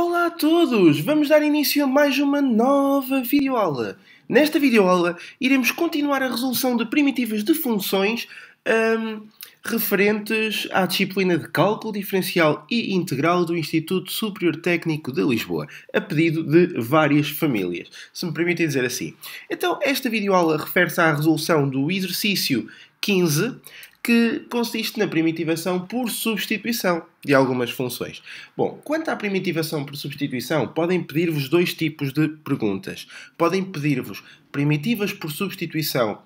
Olá a todos! Vamos dar início a mais uma nova videoaula. Nesta videoaula iremos continuar a resolução de primitivas de funções um, referentes à disciplina de Cálculo Diferencial e Integral do Instituto Superior Técnico de Lisboa, a pedido de várias famílias, se me permitem dizer assim. Então, esta videoaula refere-se à resolução do exercício 15, que consiste na primitivação por substituição de algumas funções. Bom, quanto à primitivação por substituição, podem pedir-vos dois tipos de perguntas. Podem pedir-vos primitivas por substituição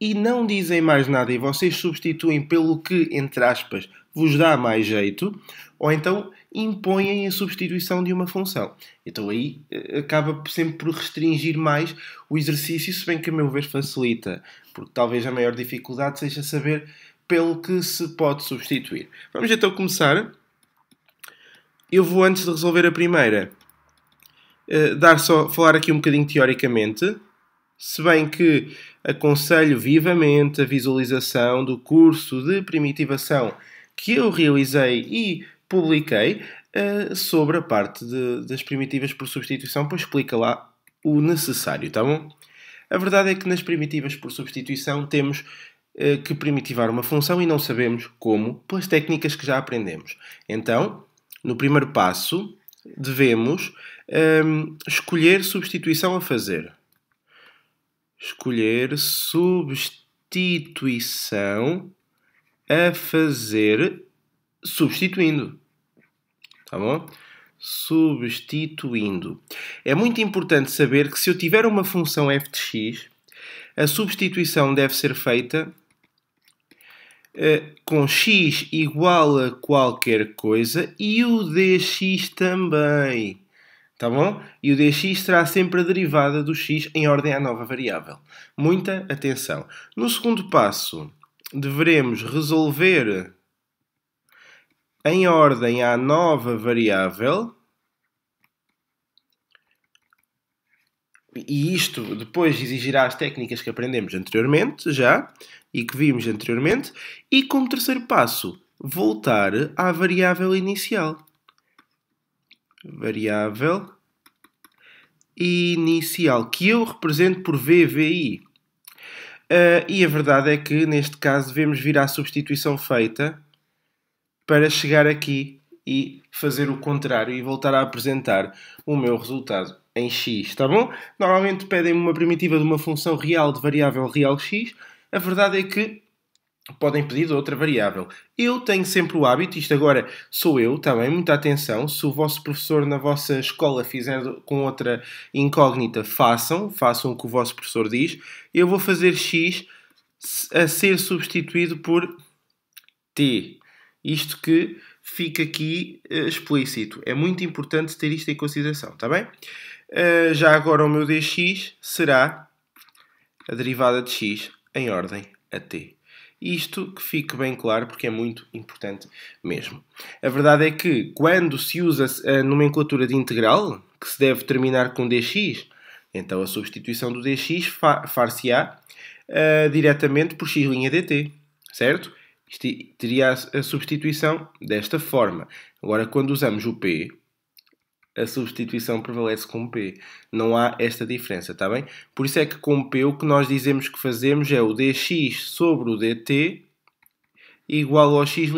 e não dizem mais nada e vocês substituem pelo que, entre aspas, vos dá mais jeito, ou então impõem a substituição de uma função. Então aí eh, acaba sempre por restringir mais o exercício, se bem que a meu ver facilita, porque talvez a maior dificuldade seja saber pelo que se pode substituir. Vamos então começar. Eu vou, antes de resolver a primeira, eh, dar só, falar aqui um bocadinho teoricamente. Se bem que aconselho vivamente a visualização do curso de primitivação que eu realizei e publiquei uh, sobre a parte de, das primitivas por substituição, pois explica lá o necessário, tá bom? A verdade é que nas primitivas por substituição temos eh, que primitivar uma função e não sabemos como, pelas técnicas que já aprendemos. Então, no primeiro passo, devemos um, ehm, escolher substituição a fazer. Escolher substituição a fazer substituindo. Tá bom? Substituindo. É muito importante saber que se eu tiver uma função f de x, a substituição deve ser feita eh, com x igual a qualquer coisa e o dx também. Tá bom? E o dx será sempre a derivada do x em ordem à nova variável. Muita atenção. No segundo passo, devemos resolver em ordem à nova variável e isto depois exigirá as técnicas que aprendemos anteriormente, já, e que vimos anteriormente, e como terceiro passo, voltar à variável inicial. Variável inicial, que eu represento por VVI. Uh, ah, e a verdade é que, neste caso, devemos vir à substituição feita para chegar aqui e fazer o contrário e voltar a apresentar o meu resultado em x, tá bom? Normalmente pedem uma primitiva de uma função real de variável real x. A verdade é que podem pedir outra variável. Eu tenho sempre o hábito, isto agora sou eu também, tá muita atenção, se o vosso professor na vossa escola fizer com outra incógnita, façam, façam o que o vosso professor diz. Eu vou fazer x a ser substituído por t. Isto que fica aqui eh, explícito. É muito importante ter isto em consideração, está bem? Eh, já agora o meu dx será a derivada de x em ordem a t. Isto que fique bem claro porque é muito importante mesmo. A verdade é que quando se usa a nomenclatura de integral, que se deve terminar com dx, então a substituição do dx far-se-á uh, diretamente por x' dt, certo? Isto teria a substituição desta forma. Agora, quando usamos o p, a substituição prevalece com P. Não há esta diferença, está bem? Por isso é que com P o que nós dizemos que fazemos é o dx sobre o dt igual ao x',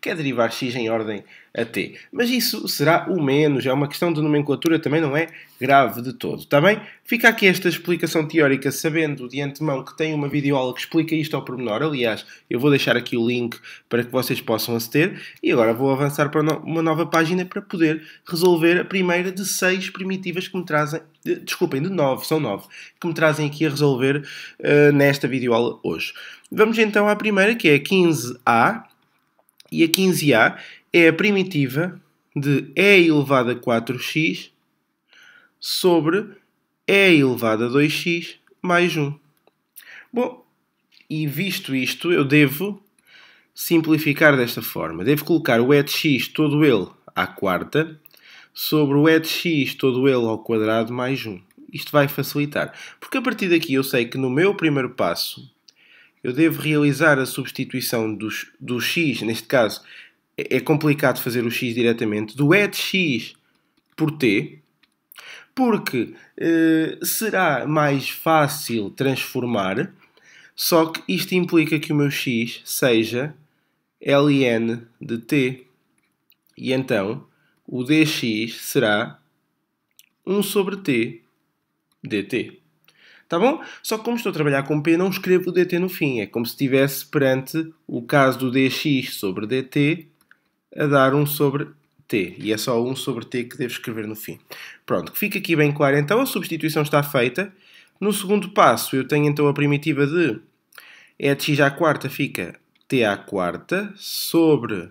que é derivar x em ordem a T. Mas isso será o menos, é uma questão de nomenclatura, também não é grave de todo, está bem? Fica aqui esta explicação teórica, sabendo de antemão que tem uma videoaula que explica isto ao pormenor. Aliás, eu vou deixar aqui o link para que vocês possam aceder. E agora vou avançar para uma nova página para poder resolver a primeira de seis primitivas que me trazem, desculpem, de nove, são nove, que me trazem aqui a resolver uh, nesta videoaula hoje. Vamos então à primeira, que é a 15A, e a 15A é a primitiva de e elevado a 4x sobre e elevado a 2x mais 1. Bom, e visto isto, eu devo simplificar desta forma. Devo colocar o e de x todo ele à quarta sobre o e de x todo ele ao quadrado mais 1. Isto vai facilitar. Porque a partir daqui eu sei que no meu primeiro passo eu devo realizar a substituição do, do x, neste caso é, é complicado fazer o x diretamente, do e de x por t, porque eh, será mais fácil transformar, só que isto implica que o meu x seja ln de t. E então o dx será 1 sobre t dt. Tá bom? Só que como estou a trabalhar com P, não escrevo o dt no fim. É como se estivesse perante o caso do dx sobre dt a dar 1 sobre t. E é só 1 sobre t que devo escrever no fim. Pronto, que fica aqui bem claro. Então a substituição está feita. No segundo passo, eu tenho então a primitiva de e é de x à quarta fica t à quarta sobre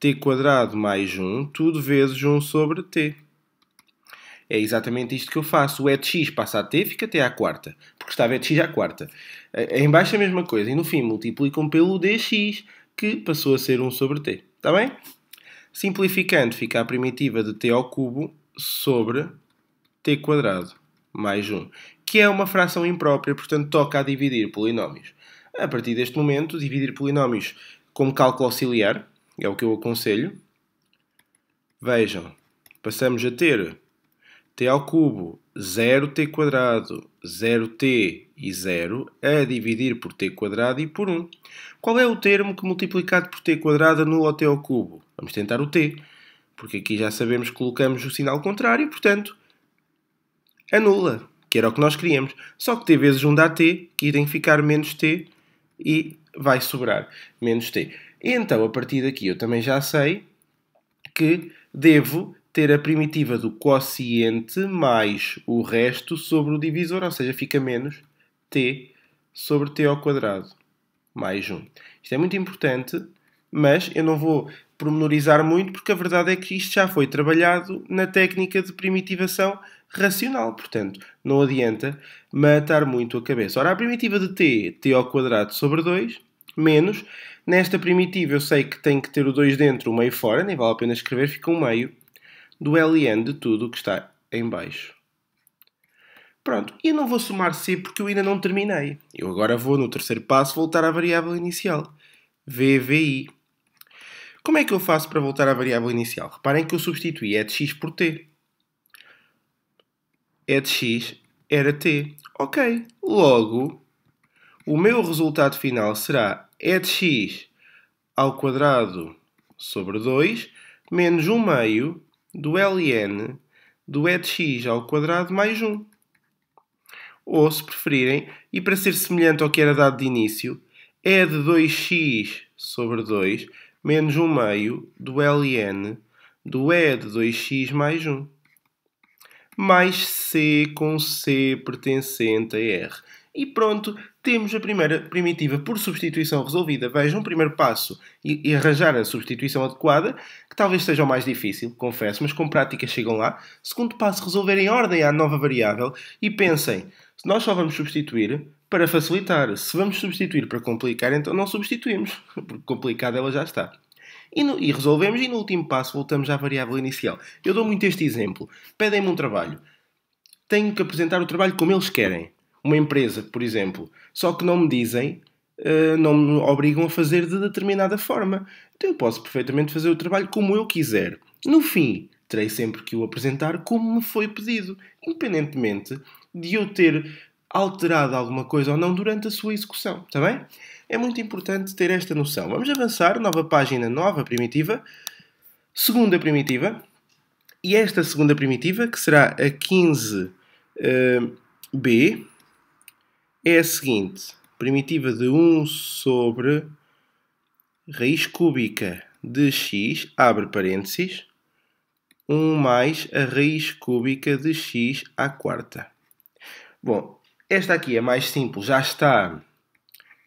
t quadrado mais 1, tudo vezes 1 sobre t. É exatamente isto que eu faço. O x passa a T, fica até à quarta, porque estava x à quarta. É, é, em baixo é a mesma coisa, e no fim multiplicam pelo DX, que passou a ser 1 sobre T. Está bem? Simplificando, fica a primitiva de T ao cubo sobre T quadrado mais 1, que é uma fração imprópria, portanto toca a dividir polinómios. A partir deste momento, dividir polinómios como cálculo auxiliar, é o que eu aconselho. Vejam, passamos a ter t ao cubo, 0t quadrado, 0t e 0 a dividir por t quadrado e por 1. Qual é o termo que multiplicado por t quadrado anula o t ao cubo? Vamos tentar o t, porque aqui já sabemos que colocamos o sinal contrário, portanto, anula, que era o que nós queríamos. Só que t vezes 1 dá t, que irem ficar menos t e vai sobrar menos t. Então, a partir daqui, eu também já sei que devo ter a primitiva do quociente mais o resto sobre o divisor, ou seja, fica menos t sobre t ao quadrado mais 1. Isto é muito importante, mas eu não vou promenorizar muito porque a verdade é que isto já foi trabalhado na técnica de primitivação racional, portanto, não adianta matar muito a cabeça. Ora, a primitiva de t, t ao quadrado sobre 2, menos, nesta primitiva eu sei que tem que ter o 2 dentro, o meio fora, nem vale a pena escrever, fica um meio, do LN de tudo o que está em baixo. Pronto, e eu não vou somar C porque eu ainda não terminei. Eu agora vou, no terceiro passo, voltar à variável inicial, VVI. Como é que eu faço para voltar à variável inicial? Reparem que eu substituí E de X por T. E de X era T. Ok, logo, o meu resultado final será E de X ao quadrado sobre 2 menos 1 meio do ln do e de x ao quadrado mais 1. Ou, se preferirem, e para ser semelhante ao que era dado de início, e de 2x sobre 2 menos 1 meio do ln do e de 2x mais 1 mais c com c pertencente a r. E pronto, temos a primeira primitiva por substituição resolvida. Vejam, o primeiro passo e, e arranjar a substituição adequada, que talvez seja o mais difícil, confesso, mas com prática chegam lá. Segundo passo, resolver em ordem a nova variável e pensem, nós só vamos substituir para facilitar. Se vamos substituir para complicar, então não substituímos, porque complicada ela já está. E, no, e, resolvemos, e no último passo voltamos à variável inicial. Eu dou muito este exemplo. Pedem-me um trabalho. Tenho que apresentar o trabalho como eles querem uma empresa, por exemplo, só que não me dizem, eh, não me obrigam a fazer de determinada forma. Então eu posso perfeitamente fazer o trabalho como eu quiser. No fim, terei sempre que o apresentar como me foi pedido, independentemente de eu ter alterado alguma coisa ou não durante a sua execução, está bem? É muito importante ter esta noção. Vamos avançar, nova página, nova primitiva, segunda primitiva, e esta segunda primitiva, que será a 15b, eh, uh, é a seguinte: primitiva de 1 sobre raiz cúbica de x, abre parênteses, 1 mais a raiz cúbica de x à quarta. Bom, esta aqui é mais simples, já está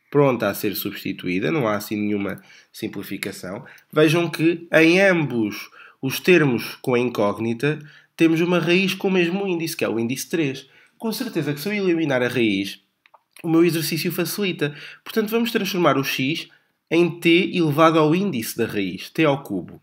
pronta a ser substituída, não há assim nenhuma simplificação. Vejam que em ambos os termos com a incógnita temos uma raiz com o mesmo índice, que é o índice 3. Com certeza que se eu eliminar a raiz, o meu exercício facilita. Portanto, vamos transformar o x em t elevado ao índice da raiz, t ao cubo.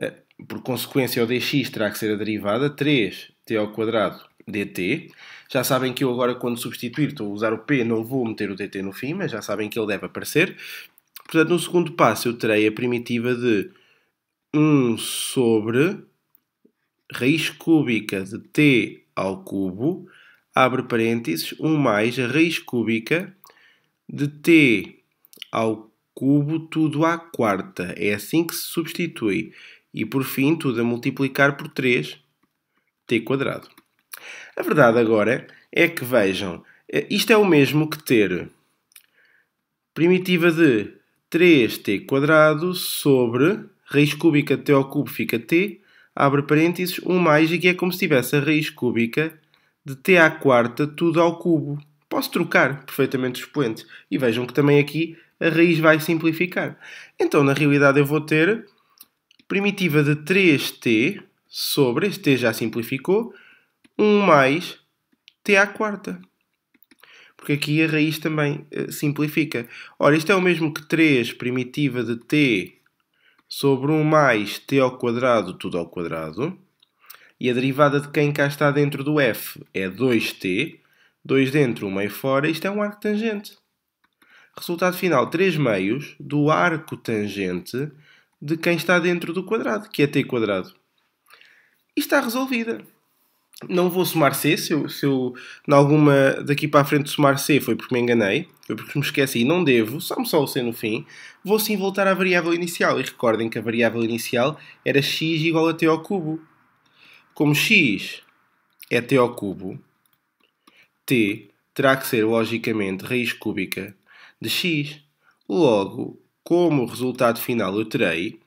Eh, por consequência, o dx terá que ser a derivada 3t ao quadrado dt. Já sabem que eu agora, quando substituir, estou a usar o p, não vou meter o dt no fim, mas já sabem que ele deve aparecer. Portanto, no segundo passo, eu terei a primitiva de 1 sobre raiz cúbica de t ao cubo abre parênteses, 1 mais a raiz cúbica de t ao cubo tudo à quarta. É assim que se substitui. E por fim, tudo a multiplicar por 3, t quadrado. A verdade agora é que vejam, eh, isto é o mesmo que ter primitiva de 3t quadrado sobre raiz cúbica de t ao cubo fica t, abre parênteses, 1 mais, e que é como se tivesse a raiz cúbica de t à quarta tudo ao cubo. Posso trocar perfeitamente os poentes. E vejam que também aqui a raiz vai simplificar. Então, na realidade, eu vou ter primitiva de 3t sobre, este t já simplificou, 1 mais t à quarta. Porque aqui a raiz também eh, simplifica. Ora, isto é o mesmo que 3 primitiva de t sobre 1 mais t ao quadrado, tudo ao quadrado. E a derivada de quem cá está dentro do f é 2t. 2 dentro, 1 meio fora. Isto é um arco tangente. Resultado final, 3 meios do arco tangente de quem está dentro do quadrado, que é t quadrado. E está resolvida. Não vou somar c, se eu, se eu na alguma daqui para a frente somar c foi porque me enganei, foi porque me esqueci e não devo, somo só o c no fim, vou sim voltar à variável inicial. E recordem que a variável inicial era x igual a t ao cubo. Como x é t ao cubo, t terá que ser logicamente raiz cúbica de x. Logo, como resultado final eu terei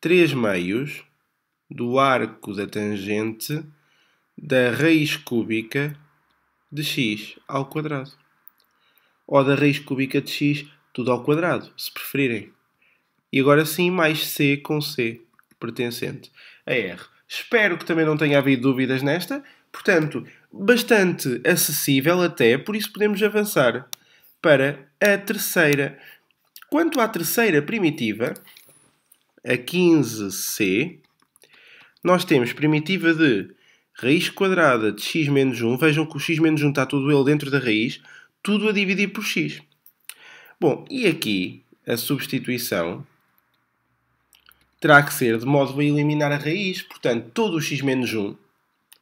3 meios do arco da tangente da raiz cúbica de x ao quadrado. Ou da raiz cúbica de x tudo ao quadrado, se preferirem. E agora sim, mais c com c pertencente a r. Espero que também não tenha havido dúvidas nesta. Portanto, bastante acessível até, por isso podemos avançar para a terceira. Quanto à terceira primitiva, a 15c, nós temos primitiva de raiz quadrada de x menos 1. Vejam que o x menos 1 está tudo ele dentro da raiz, tudo a dividir por x. Bom, e aqui a substituição terá que ser de modo a eliminar a raiz, portanto, todo o x menos 1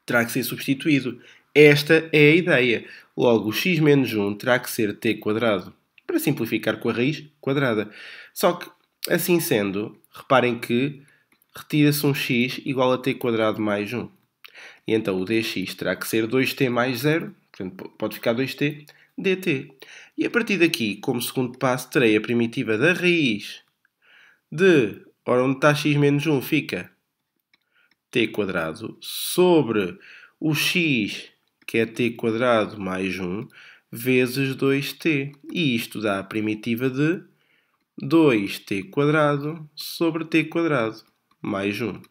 terá que ser substituído. Esta é a ideia. Logo, o x menos 1 terá que ser t quadrado, para simplificar com a raiz quadrada. Só que, assim sendo, reparem que retira-se um x igual a t quadrado mais 1. E então o dx terá que ser 2t mais 0, portanto pode ficar 2t, dt. E a partir daqui, como segundo passo, terei a primitiva da raiz de Ora, onde está x menos 1 fica t quadrado sobre o x, que é t quadrado mais 1, vezes 2t. E isto dá a primitiva de 2t quadrado sobre t quadrado mais 1.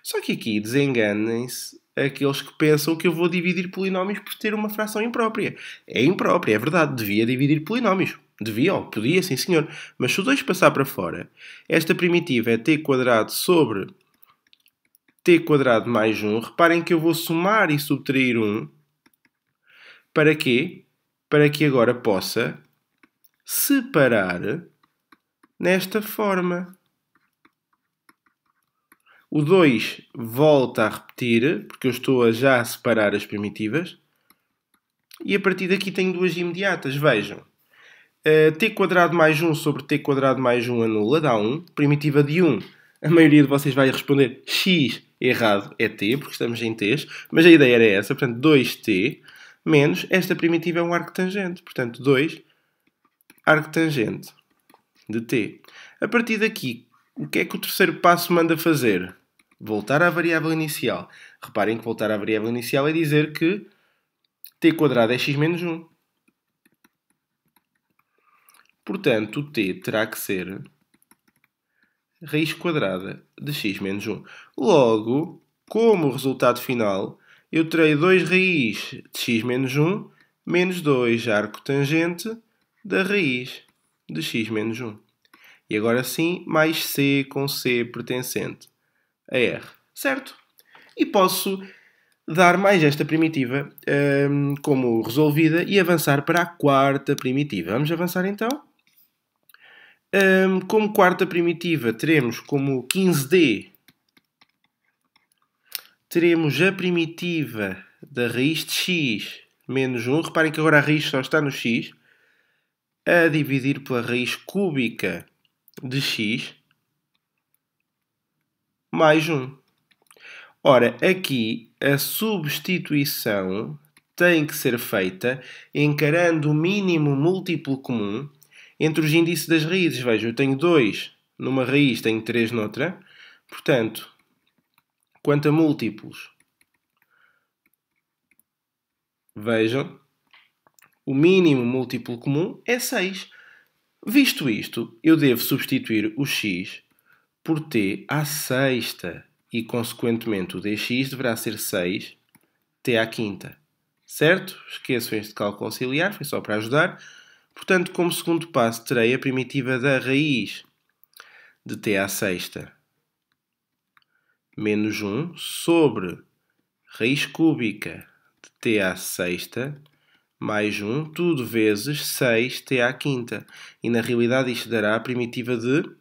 Só que aqui desenganem-se aqueles que pensam que eu vou dividir polinómios por ter uma fração imprópria. É imprópria, é verdade, devia dividir polinómios. Devia ou podia, sim senhor. Mas se o 2 passar para fora, esta primitiva é t quadrado sobre t quadrado mais 1. Reparem que eu vou somar e subtrair 1. Para quê? Para que agora possa separar nesta forma. O 2 volta a repetir, porque eu estou a já separar as primitivas. E a partir daqui tenho duas imediatas. Vejam. Eh, t quadrado mais 1 sobre t quadrado mais 1 anula, dá 1. Primitiva de 1, a maioria de vocês vai responder x errado, é t, porque estamos em t's, mas a ideia era essa, portanto 2t menos, esta primitiva é um arco tangente, portanto 2 arco tangente de t. A partir daqui, o que é que o terceiro passo manda fazer? Voltar à variável inicial. Reparem que voltar à variável inicial é dizer que t quadrado é x menos 1. Portanto, o t terá que ser raiz quadrada de x menos 1. Logo, como resultado final, eu terei 2 raiz de x menos 1 menos 2 arco tangente da raiz de x menos 1. E agora sim, mais c com c pertencente a r. Certo? E posso dar mais esta primitiva um, como resolvida e avançar para a quarta primitiva. Vamos avançar então? Um, como quarta primitiva, teremos como 15D, teremos a primitiva da raiz de x menos 1. Reparem que agora a raiz só está no x. A dividir pela raiz cúbica de x mais 1. Ora, aqui a substituição tem que ser feita encarando o mínimo múltiplo comum entre os índices das raízes. Veja, eu tenho 2 numa raiz, tenho 3 noutra. Portanto, quanto a múltiplos, vejam, o mínimo múltiplo comum é 6. Visto isto, eu devo substituir o x por t à sexta e, consequentemente, o dx deverá ser 6 t à quinta. Certo? Esqueçam este cálculo auxiliar, foi só para ajudar. Portanto, como segundo passo, terei a primitiva da raiz de t à sexta menos 1 sobre raiz cúbica de t à sexta mais 1, tudo vezes 6 t à quinta. E na realidade isto dará a primitiva de uh,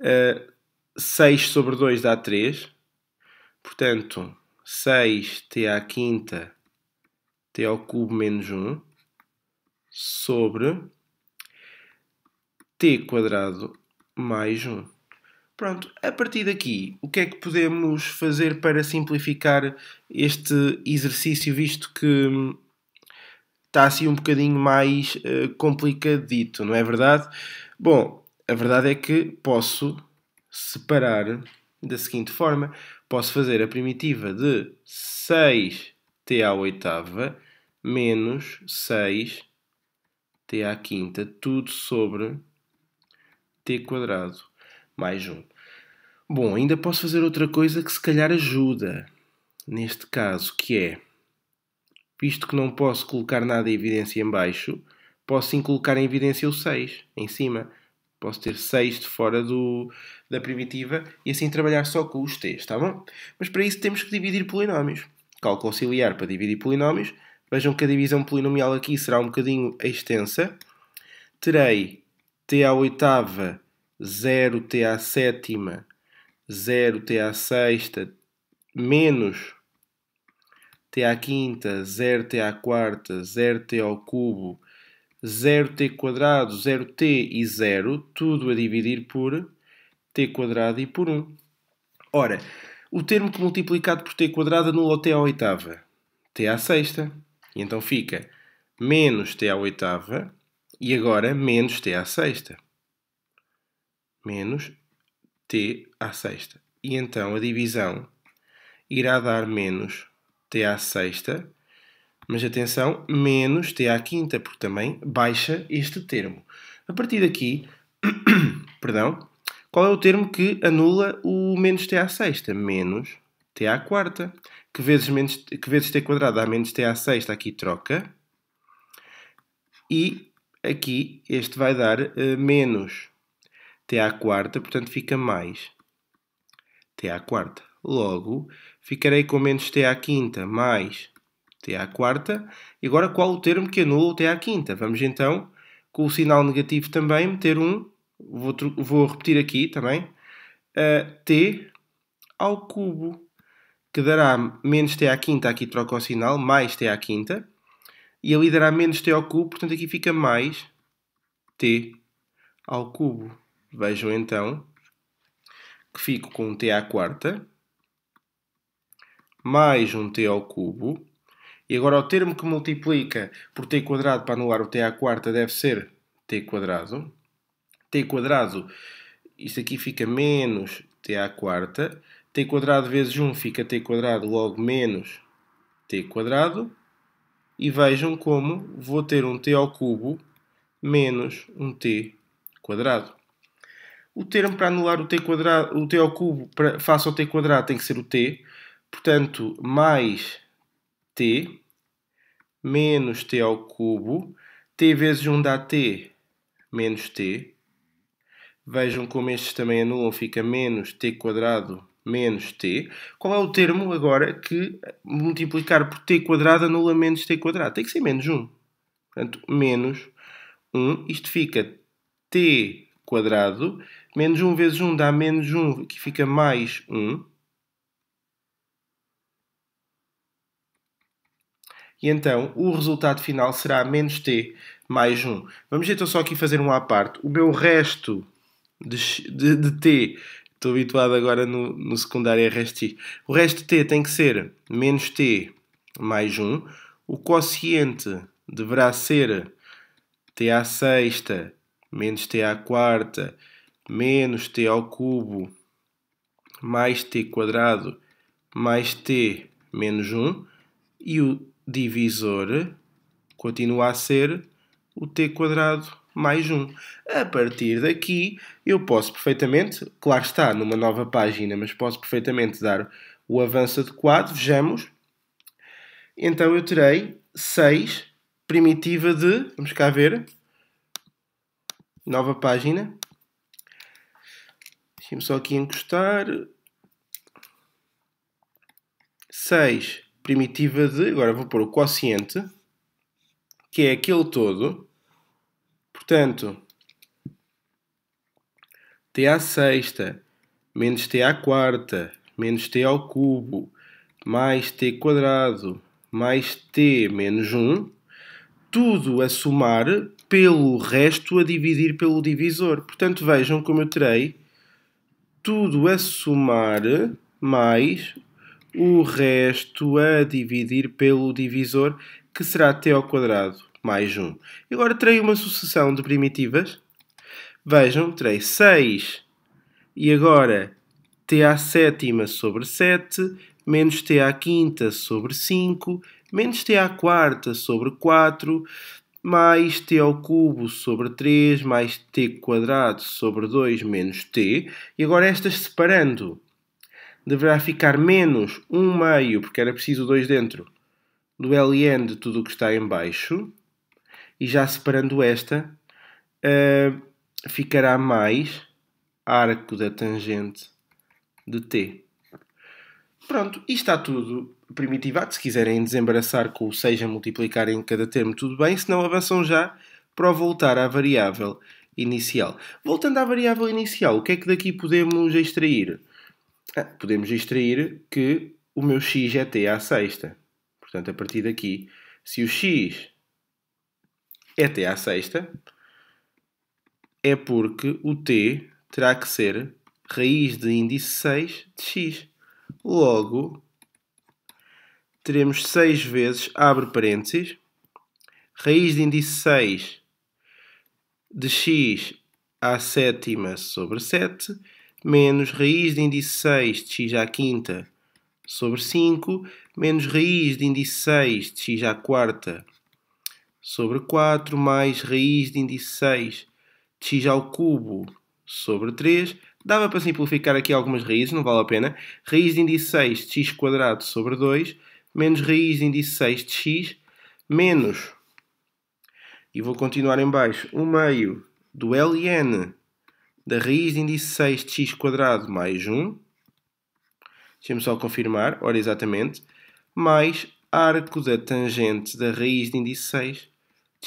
eh, 6 sobre 2 dá 3. Portanto, 6 t à quinta t ao cubo menos 1 sobre t quadrado mais 1. Pronto, a partir daqui, o que é que podemos fazer para simplificar este exercício, visto que hum, está assim um bocadinho mais uh, complicadito, não é verdade? Bom, a verdade é que posso separar da seguinte forma. Posso fazer a primitiva de 6t à oitava menos 6 t à quinta, tudo sobre t quadrado mais 1. Bom, ainda posso fazer outra coisa que se calhar ajuda neste caso, que é, visto que não posso colocar nada em evidência em baixo, posso sim colocar em evidência o 6 em cima. Posso ter 6 de fora do, da primitiva e assim trabalhar só com os T, está bom? Mas para isso temos que dividir polinómios. Cálculo auxiliar para dividir polinómios Vejam que a divisão polinomial aqui será um bocadinho extensa. Terei t à oitava, 0 t à sétima, 0 t à sexta, menos t à quinta, 0 t à quarta, 0 t ao cubo, 0t quadrado, 0t e 0, tudo a dividir por t quadrado e por 1. Ora, o termo que multiplicado por t quadrado anula o t à oitava, t à sexta, e então fica menos t à oitava e agora menos t à sexta. Menos t à sexta. E então a divisão irá dar menos t à sexta, mas atenção, menos t à quinta, porque também baixa este termo. A partir daqui, perdão, qual é o termo que anula o menos t à sexta? Menos t à quarta que vezes, menos, que vezes t quadrado dá menos t à sexta, aqui troca. E aqui este vai dar uh, menos t à quarta, portanto fica mais t à quarta. Logo, ficarei com menos t à quinta mais t à quarta. E agora qual o termo que anula o t à quinta? Vamos então, com o sinal negativo também, meter um, vou, vou repetir aqui também, uh, t ao cubo que dará menos t à quinta, aqui troca o sinal, mais t à quinta, e ali dará menos t ao cubo, portanto aqui fica mais t ao cubo. Vejam então que fico com um t à quarta, mais um t ao cubo, e agora o termo que multiplica por t quadrado para anular o t à quarta deve ser t quadrado. t quadrado, isto aqui fica menos t à quarta, t quadrado vezes 1 fica t quadrado logo menos t quadrado e vejam como vou ter um t ao cubo menos um t quadrado. O termo para anular o t, quadrado, o t ao cubo para, face ao t quadrado tem que ser o t, portanto, mais t menos t ao cubo, t vezes 1 dá t menos t. Vejam como estes também anulam, fica menos t quadrado menos t. Qual é o termo agora que multiplicar por t quadrado anula menos t quadrado? Tem que ser menos 1. Portanto, menos 1. Isto fica t quadrado. Menos 1 vezes 1 dá menos 1, que fica mais 1. E então, o resultado final será menos t mais 1. Vamos então só aqui fazer um à parte. O meu resto de, de, de t Estou habituado agora no, no secundário a resto O resto t tem que ser menos t mais 1. O quociente deverá ser t à sexta menos t à quarta menos t ao cubo mais t quadrado mais t menos 1 e o divisor continua a ser o t quadrado mais um. A partir daqui, eu posso perfeitamente, claro está, numa nova página, mas posso perfeitamente dar o avanço adequado, vejamos. Então eu terei 6 primitiva de, vamos cá ver, nova página. Deixa-me só aqui encostar. 6 primitiva de, agora vou pôr o quociente, que é aquele todo, Portanto, t à sexta menos t à quarta menos t ao cubo mais t quadrado mais t menos 1, tudo a somar pelo resto a dividir pelo divisor. Portanto, vejam como eu terei tudo a somar mais o resto a dividir pelo divisor, que será t ao quadrado mais 1. E agora terei uma sucessão de primitivas. Vejam, terei 6 e agora t à sétima sobre 7, menos t à quinta sobre 5, menos t à quarta sobre 4, mais t ao cubo sobre 3, mais t quadrado sobre 2 menos t. E agora estas separando, deverá ficar menos 1 meio, porque era preciso 2 dentro, do ln de tudo o que está em baixo. E já separando esta, uh, ficará mais arco da tangente de t. Pronto, e está tudo primitivado. Se quiserem desembaraçar com o 6 multiplicar em cada termo, tudo bem. Se não, avançam já para voltar à variável inicial. Voltando à variável inicial, o que é que daqui podemos extrair? Ah, podemos extrair que o meu x é t à sexta. Portanto, a partir daqui, se o x até à sexta, é porque o t terá que ser raiz de índice 6 de x. Logo, teremos 6 vezes, abre parênteses, raiz de índice 6 de x à sétima sobre 7, menos raiz de índice 6 de x à quinta sobre 5, menos raiz de índice 6 de x à quarta sobre 4 mais raiz de índice 6 de x ao cubo sobre 3. Dava para simplificar aqui algumas raízes, não vale a pena. Raiz de índice 6 de x quadrado sobre 2 menos raiz de índice 6 de x menos, e vou continuar em baixo, 1 meio do ln da raiz de índice 6 de x quadrado mais 1, deixa-me só confirmar, ora exatamente, mais arco da tangente da raiz de índice 6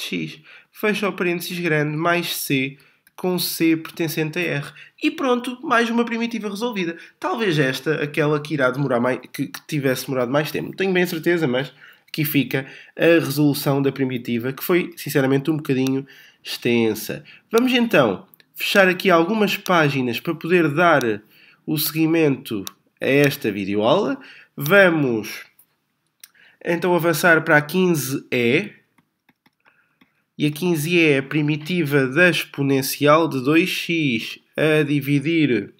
de x. Fecha o parênteses grande mais c com C pertencente a R. E pronto, mais uma primitiva resolvida. Talvez esta, aquela que irá demorar mais, que, que tivesse demorado mais tempo. Tenho bem certeza, mas aqui fica a resolução da primitiva, que foi, sinceramente, um bocadinho extensa. Vamos então fechar aqui algumas páginas para poder dar o seguimento a esta videoaula. Vamos então avançar para a 15E, e a 15 é a primitiva da exponencial de 2x a dividir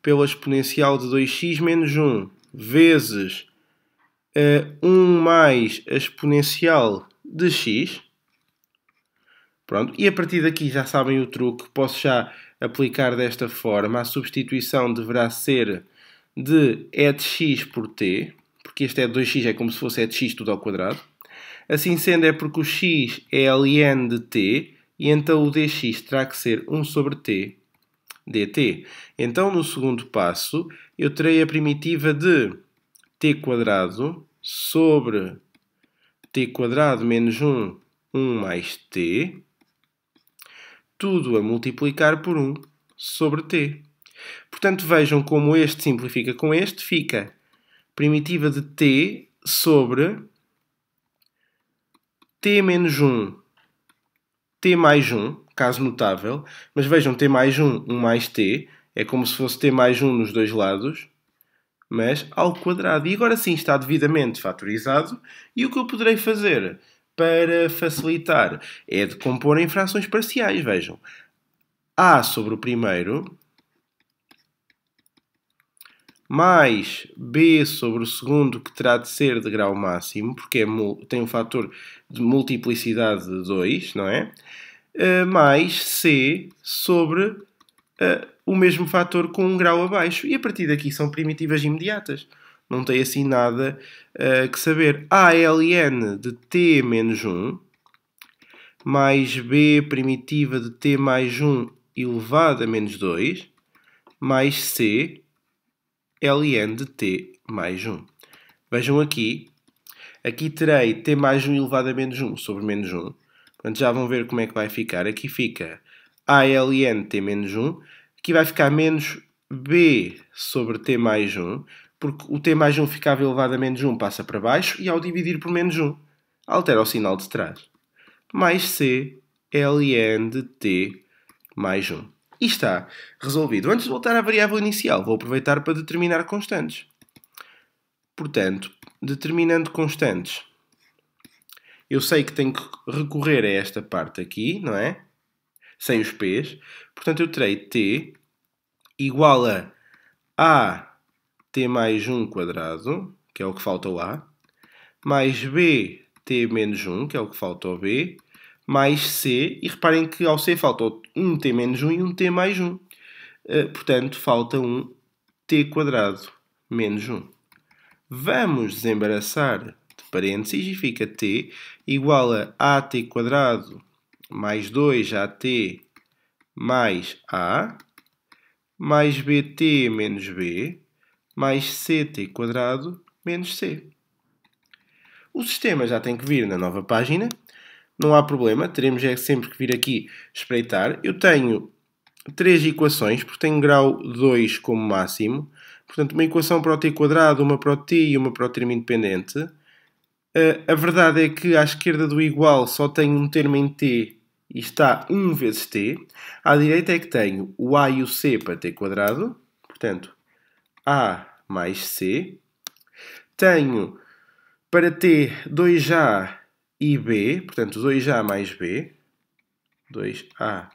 pela exponencial de 2x menos 1 vezes uh, 1 mais a exponencial de x. Pronto, e a partir daqui já sabem o truque, posso já aplicar desta forma. A substituição deverá ser de e de x por t, porque este é 2x, é como se fosse e de x tudo ao quadrado. Assim sendo, é porque o x é ln de t, e então o dx terá que ser 1 sobre t dt. Então, no segundo passo, eu terei a primitiva de t quadrado sobre t quadrado menos 1, 1 mais t, tudo a multiplicar por 1 sobre t. Portanto, vejam como este simplifica com este, fica primitiva de t sobre t menos 1, t mais 1, caso notável, mas vejam, t mais 1, 1 mais t, é como se fosse t mais 1 nos dois lados, mas ao quadrado. E agora sim está devidamente fatorizado, e o que eu poderei fazer para facilitar é decompor em frações parciais, vejam. A sobre o primeiro mais b sobre o segundo, que terá de ser de grau máximo, porque é, tem um fator de multiplicidade de 2, não é? Uh, mais c sobre uh, o mesmo fator com um grau abaixo. E a partir daqui são primitivas imediatas. Não tem assim nada uh, que saber. A ln de t menos 1 mais b primitiva de t mais 1 elevado a menos 2 mais c ln de t mais 1. Vejam aqui, aqui terei t mais 1 elevado a menos 1 sobre menos 1. Portanto, já vão ver como é que vai ficar. Aqui fica a ln de t menos 1. Aqui vai ficar menos b sobre t mais 1, porque o t mais 1 ficava elevado a menos 1 passa para baixo e ao dividir por menos 1 altera o sinal de trás. Mais c ln de t mais 1. E está resolvido. Antes de voltar à variável inicial, vou aproveitar para determinar constantes. Portanto, determinando constantes, eu sei que tenho que recorrer a esta parte aqui, não é? Sem os P's. Portanto, eu terei T igual a A T mais 1 quadrado, que é o que falta o A, mais B T menos 1, que é o que falta o B, mais C, e reparem que ao C faltou um T menos 1 e um T mais 1. Eh, portanto, falta um T quadrado menos 1. Vamos desembaraçar de parênteses e fica T igual a AT quadrado mais 2AT mais A mais BT menos B mais CT quadrado menos C. O sistema já tem que vir na nova página não há problema, teremos é sempre que vir aqui espreitar. Eu tenho três equações, porque tenho grau 2 como máximo. Portanto, uma equação para o t quadrado, uma para o t e uma para o termo independente. Ah, a verdade é que à esquerda do igual só tenho um termo em t e está 1 vezes t. À direita é que tenho o a e o c para t quadrado. Portanto, a mais c. Tenho para t 2a e B, portanto 2A mais B, 2A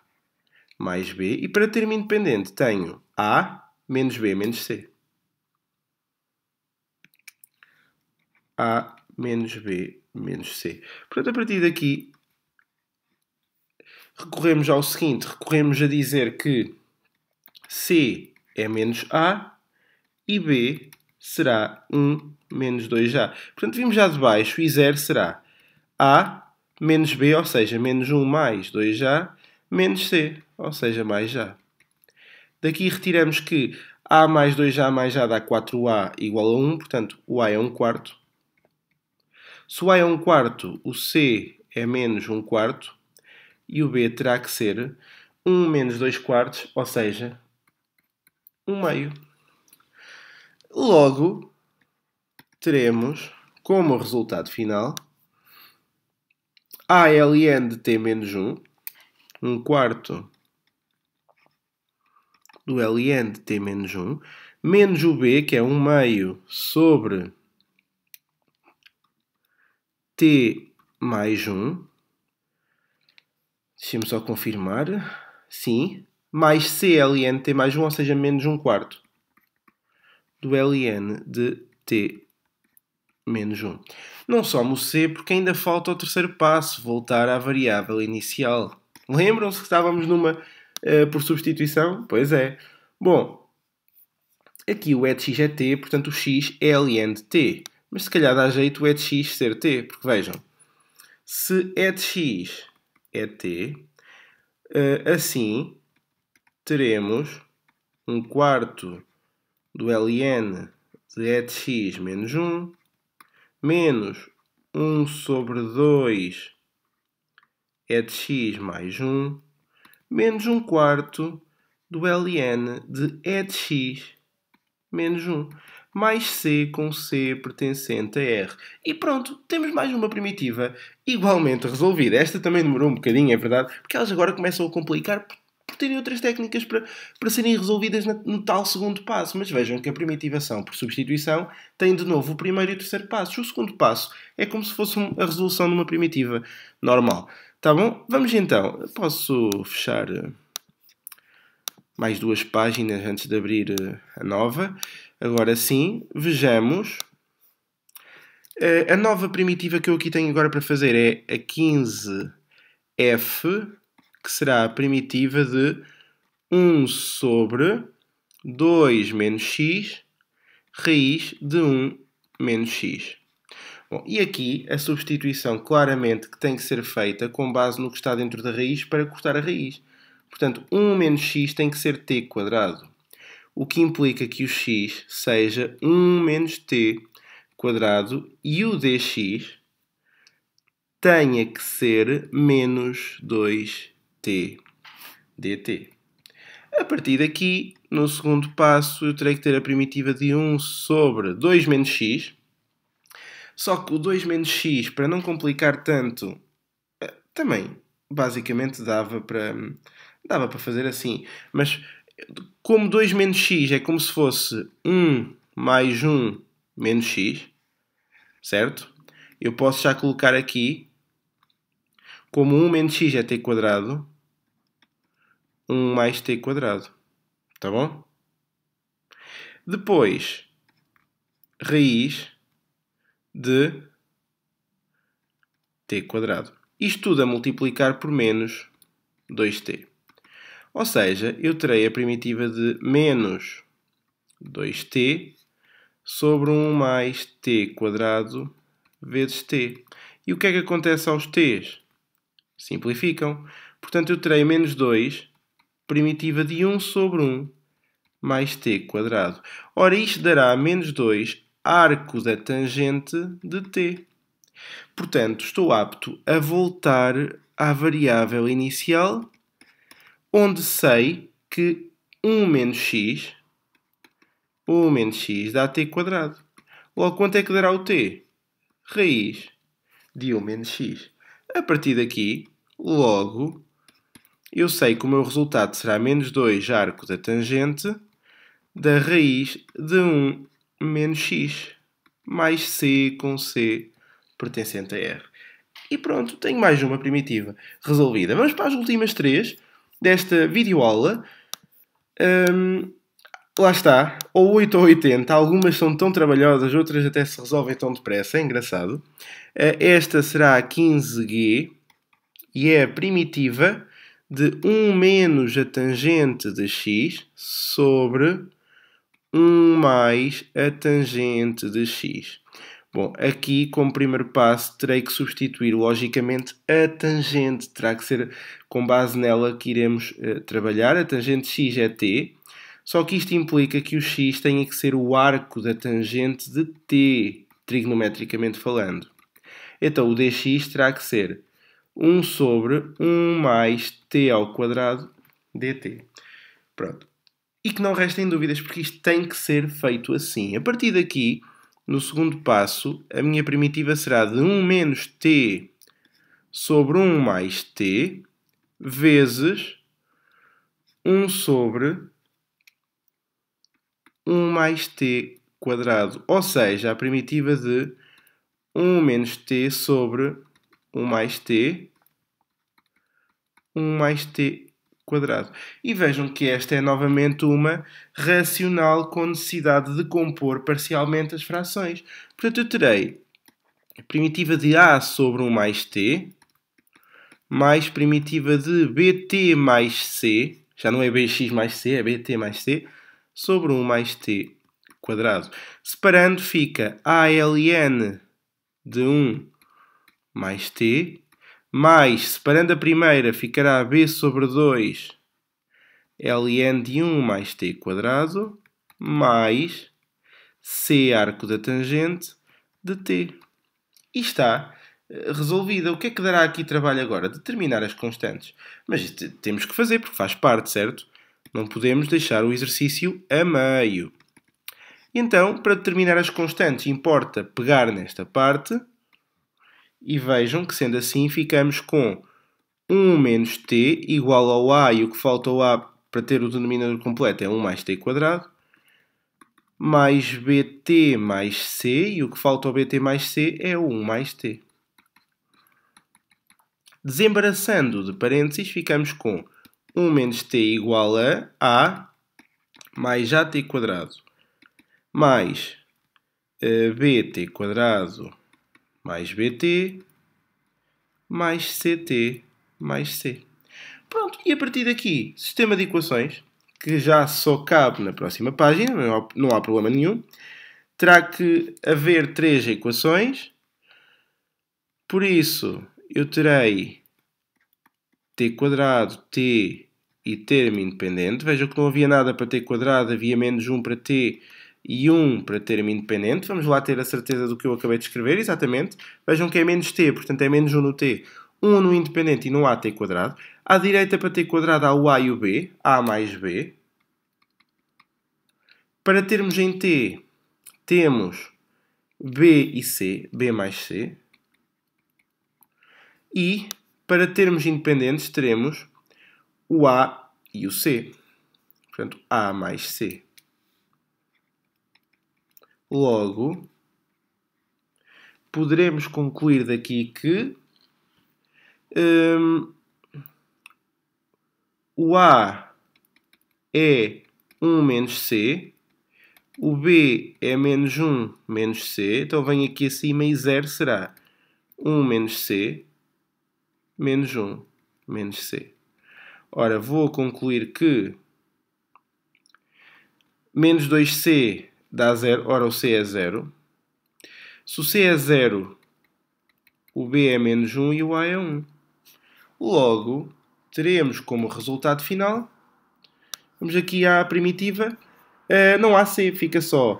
mais B, e para termo independente tenho A menos B menos C. A menos B menos C. Portanto, a partir daqui, recorremos ao seguinte, recorremos a dizer que C é menos A e B será 1 menos 2A. Portanto, vimos já de baixo e 0 será a menos B, ou seja, menos 1 mais 2A, menos C, ou seja, mais A. Daqui retiramos que A mais 2A mais A dá 4A igual a 1, portanto, o A é 1 quarto. Se o A é 1 quarto, o C é menos 1 quarto e o B terá que ser 1 menos 2 quartos, ou seja, 1 meio. Logo, teremos como resultado final ALN de T menos 1, 1 quarto do LN de T menos 1, menos o B, que é 1 meio, sobre T mais 1. Deixa-me só confirmar. Sim. Mais CLN T mais 1, ou seja, menos 1 quarto do LN de T menos 1. Não somos C porque ainda falta o terceiro passo, voltar à variável inicial. Lembram-se que estávamos numa uh, por substituição? Pois é. Bom, aqui o E de x é T, portanto o x é ln de T. Mas se calhar dá jeito o E de x ser T, porque vejam, se E é de x é T, uh, assim teremos um quarto do ln de e de x menos 1 menos 1 sobre 2 é de x mais 1, menos 1 quarto do ln de e de x menos 1, mais c com c pertencente a r. E pronto, temos mais uma primitiva igualmente resolvida. Esta também demorou um bocadinho, é verdade, porque elas agora começam a complicar terem outras técnicas para, para serem resolvidas na, no tal segundo passo. Mas vejam que a primitivação por substituição tem de novo o primeiro e o terceiro passo. O segundo passo é como se fosse a resolução de uma primitiva normal. Tá bom? Vamos então. Posso fechar eh, mais duas páginas antes de abrir eh, a nova. Agora sim, vejamos. Eh, a nova primitiva que eu aqui tenho agora para fazer é a 15F que será a primitiva de 1 sobre 2 menos x raiz de 1 menos x. Bom, e aqui a substituição claramente que tem que ser feita com base no que está dentro da raiz para cortar a raiz. Portanto, 1 menos x tem que ser t quadrado, o que implica que o x seja 1 menos t quadrado e o dx tenha que ser menos 2 t dt. A partir daqui, no segundo passo, eu terei que ter a primitiva de 1 sobre 2 menos x. Só que o 2 menos x, para não complicar tanto, eh, também basicamente dava para, dava para fazer assim. Mas como 2 menos x é como se fosse 1 mais 1 menos x, certo? Eu posso já colocar aqui como 1 menos x é t quadrado, 1 mais t quadrado. Tá bom? Depois, raiz de t quadrado. Isto tudo a multiplicar por menos 2t. Ou seja, eu terei a primitiva de menos 2t sobre 1 mais t quadrado vezes t. E o que é que acontece aos t's? simplificam. Portanto, eu terei menos 2, primitiva de 1 sobre 1, mais t quadrado. Ora, isto dará menos 2 arco da tangente de t. Portanto, estou apto a voltar à variável inicial, onde sei que 1 menos x, 1 menos x dá t quadrado. Logo, quanto é que dará o t? Raiz de 1 menos x. A partir daqui, logo, eu sei que o meu resultado será menos 2 arco da tangente da raiz de 1 menos x mais c com c pertencente a r. E pronto, tenho mais uma primitiva resolvida. Vamos para as últimas três desta videoaula. Um, lá está, ou 8 ou 80, algumas são tão trabalhosas, outras até se resolvem tão depressa, é engraçado. Eh, esta será a 15G e é a primitiva de 1 menos a tangente de x sobre 1 mais a tangente de x. Bom, aqui como primeiro passo terei que substituir logicamente a tangente, terá que ser com base nela que iremos uh, trabalhar. A tangente x é t, só que isto implica que o x tenha que ser o arco da tangente de t, trigonometricamente falando. Então o dx terá que ser 1 sobre 1 mais t ao quadrado dt. Pronto. E que não restem dúvidas, porque isto tem que ser feito assim. A partir daqui, no segundo passo, a minha primitiva será de 1 menos t sobre 1 mais t vezes 1 sobre 1 mais t quadrado, ou seja, a primitiva de 1 menos t sobre 1 mais t, 1 mais t quadrado. E vejam que esta é novamente uma racional com necessidade de compor parcialmente as frações. Portanto, eu terei a primitiva de a sobre 1 mais t, mais primitiva de bt mais c, já não é bx mais c, é bt mais c, sobre 1 mais t quadrado. Separando fica a ln de 1 mais t, mais, separando a primeira, ficará b sobre 2 ln de 1 mais t quadrado, mais c arco da tangente de t. E está eh, resolvida. O que é que dará aqui trabalho agora? Determinar as constantes. Mas temos que fazer, porque faz parte, certo? Não podemos deixar o exercício a meio. Então, para determinar as constantes, importa pegar nesta parte e vejam que, sendo assim, ficamos com 1 menos t igual ao a, e o que falta ao a para ter o denominador completo é 1 mais t quadrado, mais bt mais c, e o que falta ao bt mais c é 1 mais t. Desembaraçando de parênteses, ficamos com 1 menos t igual a a mais at quadrado mais eh, bt quadrado mais bt mais ct mais c. Pronto, e a partir daqui, sistema de equações, que já só cabe na próxima página, não há, não há problema nenhum, terá que haver três equações, por isso eu terei t quadrado t e termo independente. Vejam que não havia nada para ter quadrado, havia menos 1 para t e 1 para termo independente. Vamos lá ter a certeza do que eu acabei de escrever, exatamente. Vejam que é menos t, portanto é menos 1 no t, 1 no independente e não há t quadrado. À direita para t quadrado há o a e o b, a mais b. Para termos em t, temos b e c, b mais c. E para termos independentes teremos o A e o C. Portanto, A mais C. Logo, poderemos concluir daqui que um, o A é 1 menos C, o B é menos 1 menos C, então venho aqui acima e 0 será 1 menos C menos 1 menos C. Ora, vou concluir que menos 2c dá 0. Ora, o c é 0. Se o c é 0, o b é menos 1 e o a é 1. Logo, teremos como resultado final, vamos aqui à primitiva, uh, não há c, fica só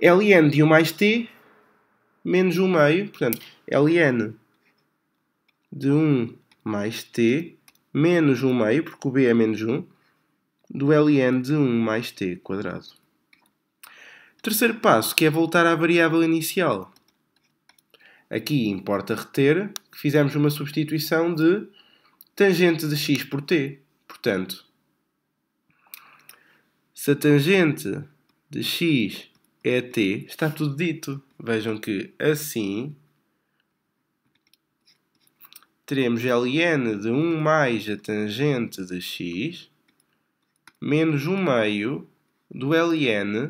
ln de 1 mais t menos 1 meio, portanto, ln de 1 mais t menos 1 meio, porque o b é menos 1, do ln de 1 mais t quadrado. Terceiro passo, que é voltar à variável inicial. Aqui importa reter que fizemos uma substituição de tangente de x por t. Portanto, se a tangente de x é t, está tudo dito. Vejam que assim teremos ln de 1 mais a tangente de x menos 1 meio do ln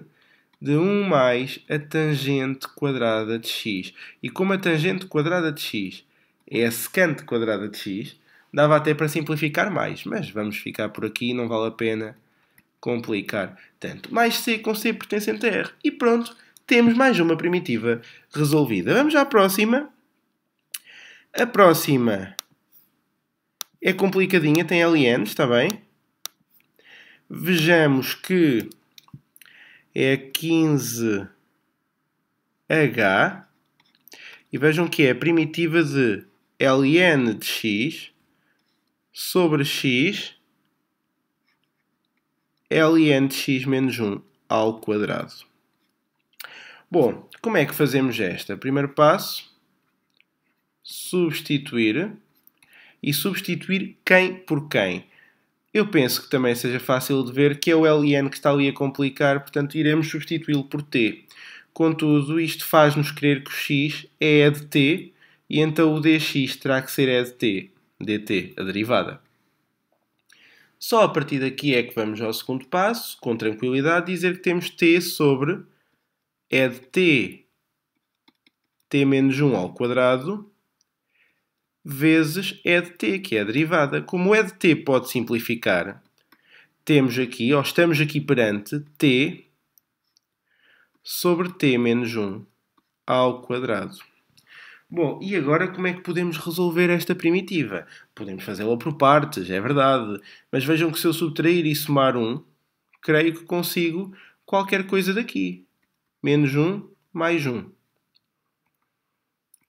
de 1 mais a tangente quadrada de x. E como a tangente quadrada de x é a secante quadrada de x, dava até para simplificar mais, mas vamos ficar por aqui, não vale a pena complicar tanto. Mais c com c pertencente a r. E pronto, temos mais uma primitiva resolvida. Vamos à próxima. A próxima é complicadinha, tem ln, está bem? Vejamos que é 15H e vejam que é a primitiva de ln de x sobre x ln de x menos 1 ao quadrado. Bom, como é que fazemos esta? Primeiro passo, substituir e substituir quem por quem. Eu penso que também seja fácil de ver que é o LN que está ali a complicar, portanto iremos substituí-lo por T. Contudo, isto faz-nos crer que o x é E de T e então o dx terá que ser E de T, dt, a derivada. Só a partir daqui é que vamos ao segundo passo, com tranquilidade, dizer que temos t sobre e de t, t menos 1 ao quadrado, vezes E é de t, que é a derivada. Como E é de t pode simplificar, temos aqui, ou estamos aqui perante t sobre t menos 1 ao quadrado. Bom, e agora como é que podemos resolver esta primitiva? Podemos fazê-la por partes, é verdade, mas vejam que se eu subtrair e somar 1, creio que consigo qualquer coisa daqui. Menos 1 mais 1.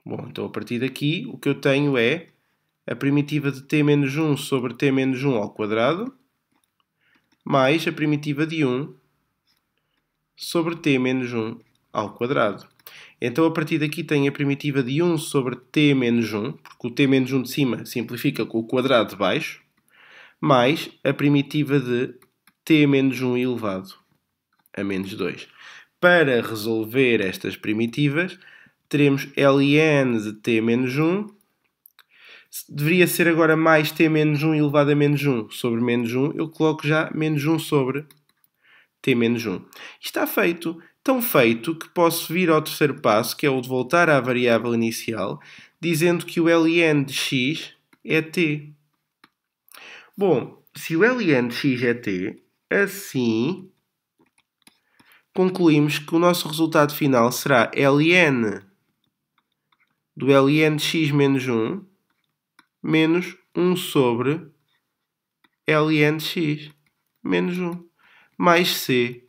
Bom, então a partir daqui o que eu tenho é a primitiva de t menos 1 sobre t menos 1 ao quadrado mais a primitiva de 1 sobre t menos 1 ao quadrado. Então a partir daqui tenho a primitiva de 1 sobre t menos 1, porque o t menos 1 de cima simplifica com o quadrado de baixo, mais a primitiva de t menos 1 elevado a menos 2. Para resolver estas primitivas, teremos ln de t menos 1. Deveria ser agora mais t menos 1 elevado a menos 1 sobre menos 1. Eu coloco já menos 1 sobre t menos 1. Está feito. Tão feito que posso vir ao terceiro passo, que é o de voltar à variável inicial, dizendo que o ln de x é t. Bom, se o ln de x é t, assim concluímos que o nosso resultado final será ln do ln x menos 1 menos 1 sobre ln x menos 1 mais c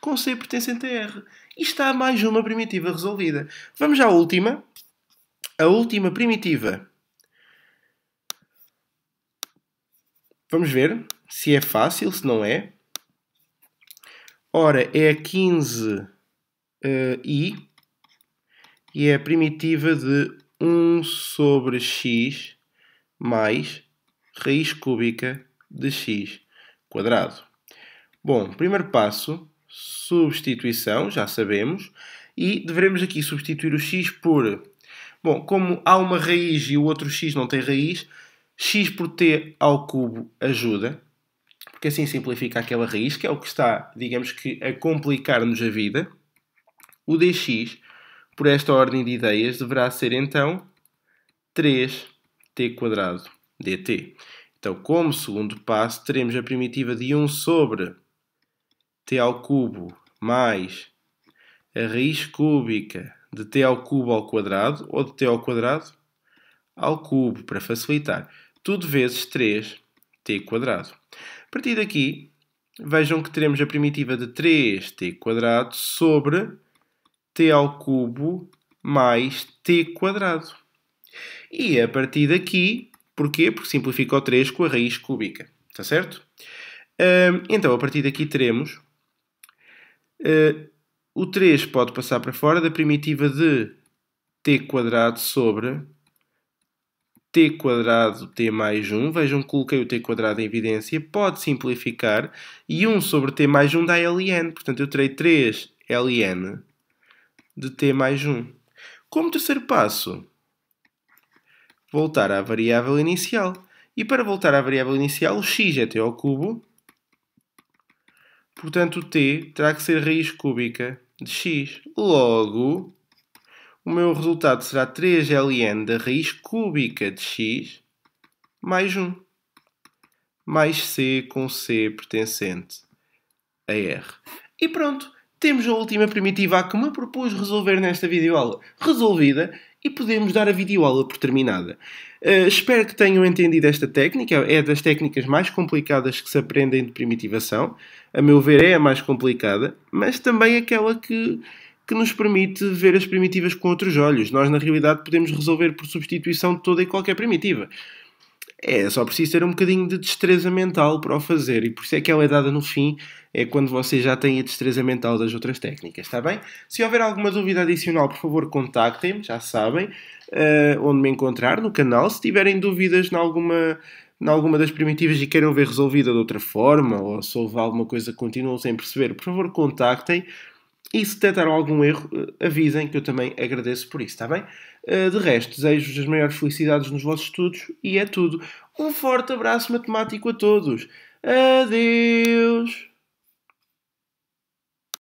com c pertencente a r. E está mais uma primitiva resolvida. Vamos à última. A última primitiva. Vamos ver se é fácil, se não é. Ora, é a 15i eh, uh, e é a primitiva de 1 sobre x mais raiz cúbica de x quadrado. Bom, primeiro passo, substituição, já sabemos, e devemos aqui substituir o x por... Bom, como há uma raiz e o outro x não tem raiz, x por t ao cubo ajuda, porque assim simplifica aquela raiz, que é o que está, digamos que, a complicar-nos a vida. O dx por esta ordem de ideias, deverá ser então 3t dt. Então, como segundo passo, teremos a primitiva de 1 sobre t ao cubo mais a raiz cúbica de t ao cubo ao quadrado ou de t ao quadrado ao cubo, para facilitar. Tudo vezes 3t quadrado. A partir daqui, vejam que teremos a primitiva de 3t quadrado sobre t ao cubo mais t quadrado. E é a partir daqui, porquê? Porque simplifica o 3 com a raiz cúbica, está certo? Então, a partir daqui teremos eh, o 3 pode passar para fora da primitiva de t quadrado sobre t quadrado t mais 1, vejam que coloquei o t quadrado em evidência, pode simplificar, e 1 sobre t mais 1 dá ln, portanto eu terei 3 ln de t mais 1. Como terceiro passo, voltar à variável inicial. E para voltar à variável inicial, o x é t ao cubo. Portanto, o t terá que ser raiz cúbica de x. Logo, o meu resultado será 3ln da raiz cúbica de x mais 1 mais c com c pertencente a r. E pronto! temos a última primitiva que me propus resolver nesta videoaula resolvida e podemos dar a videoaula por terminada. Uh, espero que tenham entendido esta técnica, é das técnicas mais complicadas que se aprendem de primitivação. A meu ver, é a mais complicada, mas também aquela que, que nos permite ver as primitivas com outros olhos. Nós, na realidade, podemos resolver por substituição toda e qualquer primitiva. É só preciso ter um bocadinho de destreza mental para o fazer e por isso é que ela é dada no fim, é quando você já tem a destreza mental das outras técnicas, está bem? Se houver alguma dúvida adicional, por favor, contactem-me, já sabem uh, onde me encontrar no canal. Se tiverem dúvidas em alguma, em alguma das primitivas e queiram ver resolvida de outra forma ou se houve alguma coisa que continuam sem perceber, por favor, contactem. -me e se detectaram algum erro, eh, avisem que eu também agradeço por isso, está bem? Eh, de resto, desejo-vos as maiores felicidades nos vossos estudos e é tudo. Um forte abraço matemático a todos. Adeus!